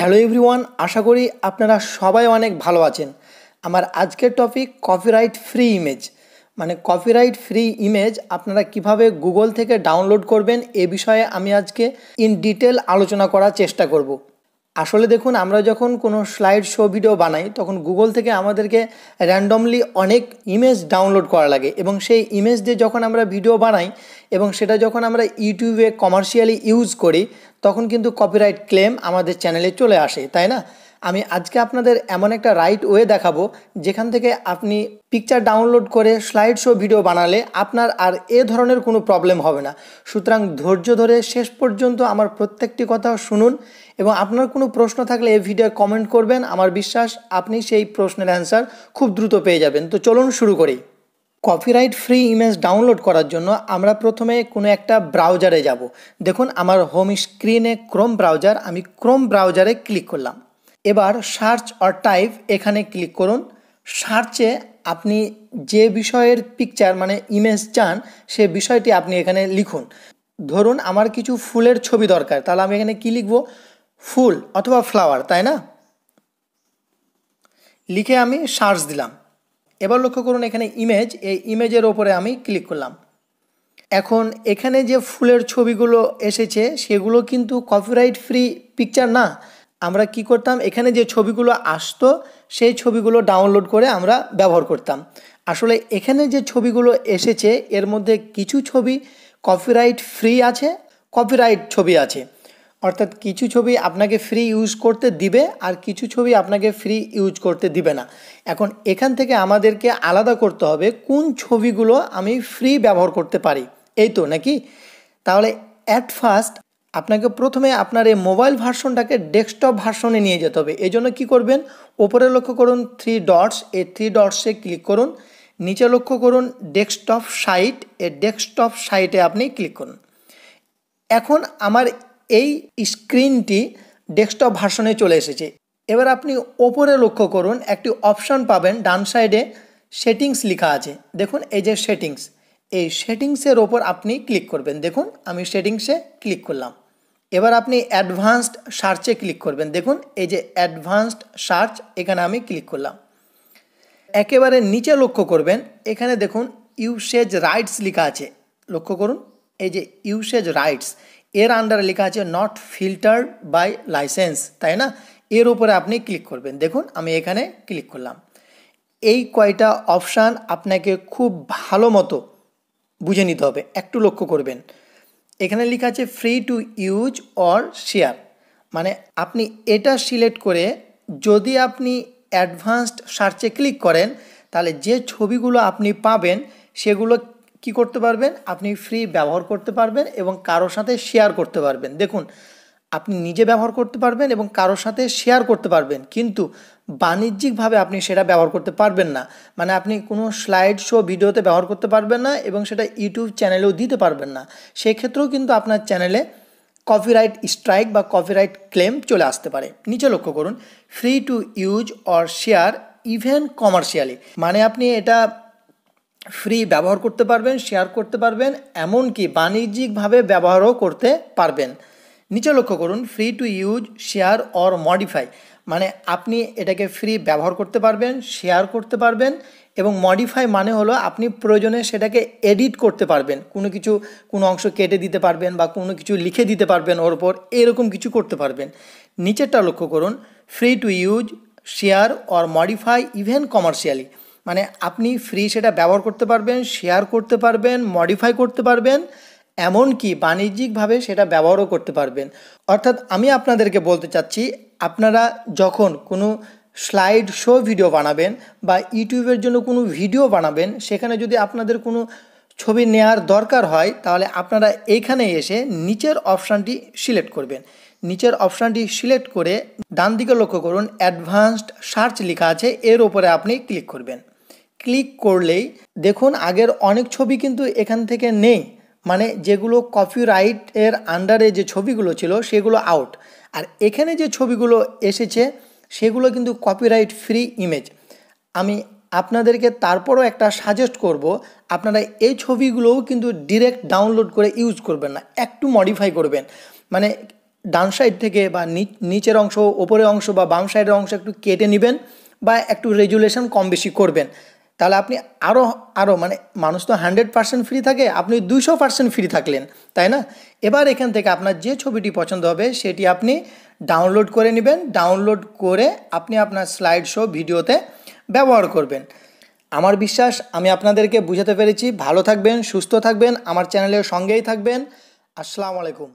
hello everyone আশা করি আপনারা সবাই অনেক ভালো আছেন আমার আজকের টপিক কপিরাইট ফ্রি ইমেজ মানে কপিরাইট ফ্রি ইমেজ আপনারা কিভাবে গুগল থেকে ডাউনলোড করবেন এ বিষয়ে আমি আজকে ইন ডিটেল আলোচনা করার চেষ্টা করব আসলে দেখুন আমরা যখন কোনো স্লাইড শো ভিডিও বানাই তখন গুগল থেকে আমাদেরকে র্যান্ডমলি অনেক ইমেজ ডাউনলোড করা লাগে এবং সেই ইমেজ দিয়ে যখন আমরা ভিডিও বানাই এবং সেটা যখন আমরা ইউটিউবে কমার্শিয়ালি ইউজ করি তখন কিন্তু কপিরাইট ক্লেম আমাদের চ্যানেলে চলে আসে তাই না আমি আজকে আপনাদের এমন একটা রাইট ওয়ে দেখাবো যেখান থেকে আপনি পিকচার ডাউনলোড করে স্লাইড শো ভিডিও বানালে আপনার আর এ ধরনের কোনো প্রবলেম হবে না সুতরাং ধৈর্য ধরে শেষ পর্যন্ত আমার প্রত্যেকটি কথা শুনুন এবং আপনার কোনো প্রশ্ন থাকলে এই ভিডিও কমেন্ট করবেন আমার বিশ্বাস আপনি সেই প্রশ্নের অ্যান্সার খুব দ্রুত পেয়ে যাবেন তো চলুন শুরু করি কপিরাইট ফ্রি ইমেজ ডাউনলোড করার জন্য আমরা প্রথমে কোনো একটা ব্রাউজারে যাব দেখুন আমার হোম স্ক্রিনে ক্রোম ব্রাউজার আমি ক্রোম ব্রাউজারে ক্লিক করলাম এবার সার্চ অর টাইপ এখানে ক্লিক করুন সার্চে আপনি যে বিষয়ের পিকচার মানে ইমেজ চান সে বিষয়টি আপনি এখানে লিখুন ধরুন আমার কিছু ফুলের ছবি দরকার তাহলে আমি এখানে কি লিখব ফুল অথবা ফ্লাওয়ার তাই না লিখে আমি সার্চ দিলাম এবার লক্ষ্য করুন এখানে ইমেজ এই ইমেজের ওপরে আমি ক্লিক করলাম এখন এখানে যে ফুলের ছবিগুলো এসেছে সেগুলো কিন্তু কপিরাইট ফ্রি পিকচার না আমরা কি করতাম এখানে যে ছবিগুলো আসতো সেই ছবিগুলো ডাউনলোড করে আমরা ব্যবহার করতাম আসলে এখানে যে ছবিগুলো এসেছে এর মধ্যে কিছু ছবি কপিরাইট ফ্রি আছে কপিরাইট ছবি আছে অর্থাৎ কিছু ছবি আপনাকে ফ্রি ইউজ করতে দিবে আর কিছু ছবি আপনাকে ফ্রি ইউজ করতে দিবে না এখন এখান থেকে আমাদেরকে আলাদা করতে হবে কোন ছবিগুলো আমি ফ্রি ব্যবহার করতে পারি এই তো নাকি তাহলে অ্যাট ফার্স্ট আপনাকে প্রথমে আপনার এই মোবাইল ভার্সনটাকে ডেস্কটপ ভার্সনে নিয়ে যেতে হবে এই জন্য কী করবেন ওপরে লক্ষ্য করুন থ্রি ডটস এই থ্রি ডটসে ক্লিক করুন নিচে লক্ষ্য করুন ডেস্কটপ সাইট এ ডেস্কটপ সাইটে আপনি ক্লিক করুন এখন আমার এই স্ক্রিনটি ডেস্কটপ ভার্সনে চলে এসেছে এবার আপনি ওপরে লক্ষ্য করুন একটি অপশান পাবেন ডান সাইডে সেটিংস লেখা আছে দেখুন এই যে সেটিংস এই সেটিংসের ওপর আপনি ক্লিক করবেন দেখুন আমি সেটিংসে ক্লিক করলাম এবার আপনি অ্যাডভান্সড সার্চে ক্লিক করবেন দেখুন এই যে অ্যাডভান্সড সার্চ এখানে আমি ক্লিক করলাম একেবারে নিচে লক্ষ্য করবেন এখানে দেখুন ইউসেজ রাইটস লেখা আছে লক্ষ্য করুন এই যে ইউসেজ রাইটস এর আন্ডারে লেখা আছে নট ফিল্টার্ড বাই লাইসেন্স তাই না এর উপরে আপনি ক্লিক করবেন দেখুন আমি এখানে ক্লিক করলাম এই কয়টা অপশান আপনাকে খুব ভালো মতো বুঝে নিতে হবে একটু লক্ষ্য করবেন এখানে লেখা আছে free to use or share মানে আপনি এটা সিলেক্ট করে যদি আপনি অ্যাডভান্সড সার্চে ক্লিক করেন তাহলে যে ছবিগুলো আপনি পাবেন সেগুলো কি করতে পারবেন আপনি ফ্রি ব্যবহার করতে পারবেন এবং কারোর সাথে শেয়ার করতে পারবেন দেখুন আপনি নিজে ব্যবহার করতে পারবেন এবং কারোর সাথে শেয়ার করতে পারবেন কিন্তু বাণিজ্যিকভাবে আপনি সেটা ব্যবহার করতে পারবেন না মানে আপনি কোনো স্লাইড শো ভিডিওতে ব্যবহার করতে পারবেন না এবং সেটা ইউটিউব চ্যানেলেও দিতে পারবেন না সেক্ষেত্রেও কিন্তু আপনার চ্যানেলে কপিরাইট স্ট্রাইক বা কপিরাইট ক্লেম চলে আসতে পারে নিচে লক্ষ্য করুন free to use or share even commercially মানে আপনি এটা ফ্রি ব্যবহার করতে পারবেন শেয়ার করতে পারবেন এমনকি বাণিজ্যিকভাবে ব্যবহারও করতে পারবেন নিচে লক্ষ্য করুন free to use share or modify মানে আপনি এটাকে ফ্রি ব্যবহার করতে পারবেন শেয়ার করতে পারবেন এবং মডিফাই মানে হলো আপনি প্রয়োজনে সেটাকে এডিট করতে পারবেন কোনো কিছু কোনো অংশ কেটে দিতে পারবেন বা কোনো কিছু লিখে দিতে পারবেন ওর ওপর এরকম কিছু করতে পারবেন নিচেরটা লক্ষ্য করুন free to use share or modify even commercially মানে আপনি ফ্রি সেটা ব্যবহার করতে পারবেন শেয়ার করতে পারবেন মডিফাই করতে পারবেন এমনকি বাণিজ্যিকভাবে সেটা ব্যবহারও করতে পারবেন অর্থাৎ আমি আপনাদেরকে বলতে চাচ্ছি আপনারা যখন কোনো স্লাইড শো ভিডিও বানাবেন বা ইউটিউবের জন্য কোনো ভিডিও বানাবেন সেখানে যদি আপনাদের কোনো ছবি নেয়ার দরকার হয় তাহলে আপনারা এইখানে এসে নিচের অপশানটি সিলেক্ট করবেন নিচের অপশানটি সিলেক্ট করে ডান দিকে লক্ষ্য করুন অ্যাডভান্সড সার্চ লেখা আছে এর ওপরে আপনি ক্লিক করবেন ক্লিক করলেই দেখুন আগের অনেক ছবি কিন্তু এখান থেকে নেই মানে যেগুলো কপিরাইটের আন্ডারে যে ছবিগুলো ছিল সেগুলো আউট আর এখানে যে ছবিগুলো এসেছে সেগুলো কিন্তু কপিরাইট ফ্রি ইমেজ আমি আপনাদেরকে তারপরও একটা সাজেস্ট করব আপনারা এই ছবিগুলোও কিন্তু ডিরেক্ট ডাউনলোড করে ইউজ করবেন না একটু মডিফাই করবেন মানে ডান সাইড থেকে বা নিচের অংশ ওপরের অংশ বা বাম সাইডের অংশ একটু কেটে নেবেন বা একটু রেজুলেশন কম বেশি করবেন তাহলে আপনি আরও আরও মানে মানুষ তো হান্ড্রেড পার্সেন্ট ফ্রি থাকে আপনি দুইশো পার্সেন্ট ফ্রি থাকলেন তাই না এবার এখান থেকে আপনার যে ছবিটি পছন্দ হবে সেটি আপনি ডাউনলোড করে নেবেন ডাউনলোড করে আপনি আপনার স্লাইড শো ভিডিওতে ব্যবহার করবেন আমার বিশ্বাস আমি আপনাদেরকে বুঝাতে পেরেছি ভালো থাকবেন সুস্থ থাকবেন আমার চ্যানেলের সঙ্গেই থাকবেন আসসালামু আলাইকুম